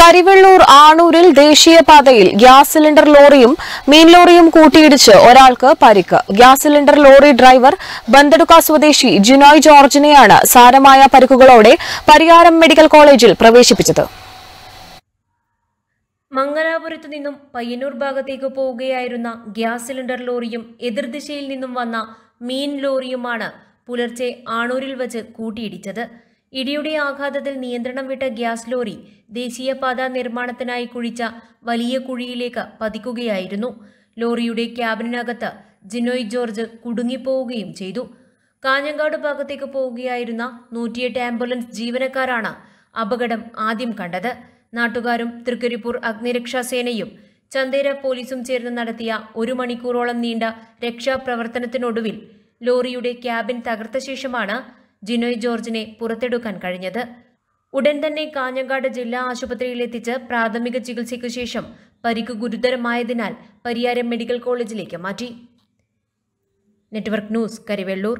കരിവെള്ളൂർ ആണൂരിൽ ദേശീയപാതയിൽ gas cylinder ലോറിയും മീൻ ലോറിയും കൂട്ടിയിടിച്ച് ഒരാൾക്ക് പരിക്ക് gas cylinder lorry driver Bandadukka സ്വദേശി ജിനോയ് ജോർജിനെയാണ് സാരമായ പരിക്കുകളോടെ പരിയാരം മെഡിക്കൽ കോളേജിൽ പ്രവേശിപ്പിച്ചത് മംഗലാപുരത്ത് നിന്നും പയ്യന്നൂർ ഭാഗത്തേക്ക് പോവുകയായിരുന്ന ഗ്യാസ് സിലിണ്ടർ ലോറിയും എതിർദിശയിൽ നിന്നും വന്ന മീൻ ലോറിയുമാണ് പുലർച്ചെ ആണൂരിൽ വച്ച് കൂട്ടിയിടിച്ചത് ഇടിയുടെ ആഘാതത്തിൽ നിയന്ത്രണം വിട്ട ഗ്യാസ് ലോറി ദേശീയപാത നിർമ്മാണത്തിനായി കുഴിച്ച വലിയ കുഴിയിലേക്ക് പതിക്കുകയായിരുന്നു ലോറിയുടെ ക്യാബിനകത്ത് ജിനോയ് ജോർജ് കുടുങ്ങിപ്പോവുകയും ചെയ്തു കാഞ്ഞങ്ങാട് ഭാഗത്തേക്ക് പോവുകയായിരുന്ന നൂറ്റിയെട്ട് ആംബുലൻസ് ജീവനക്കാരാണ് അപകടം ആദ്യം കണ്ടത് നാട്ടുകാരും തൃക്കരിപ്പൂർ അഗ്നിരക്ഷാസേനയും ചന്തേര ചന്ദേര പോലീസും ചേർന്ന് നടത്തിയ ഒരു മണിക്കൂറോളം നീണ്ട രക്ഷാപ്രവർത്തനത്തിനൊടുവിൽ ലോറിയുടെ ക്യാബിൻ തകർത്ത ശേഷമാണ് ജിനോയ് ജോർജിനെ പുറത്തെടുക്കാൻ കഴിഞ്ഞത് ഉടൻ തന്നെ കാഞ്ഞങ്ങാട് ജില്ലാ ആശുപത്രിയിലെത്തിച്ച് പ്രാഥമിക ചികിത്സയ്ക്ക് ശേഷം പരിക്ക് ഗുരുതരമായതിനാൽ പരിയാരം മെഡിക്കൽ കോളേജിലേക്ക് മാറ്റി നെറ്റ്വർക്ക് ന്യൂസ് കരിവെള്ളൂർ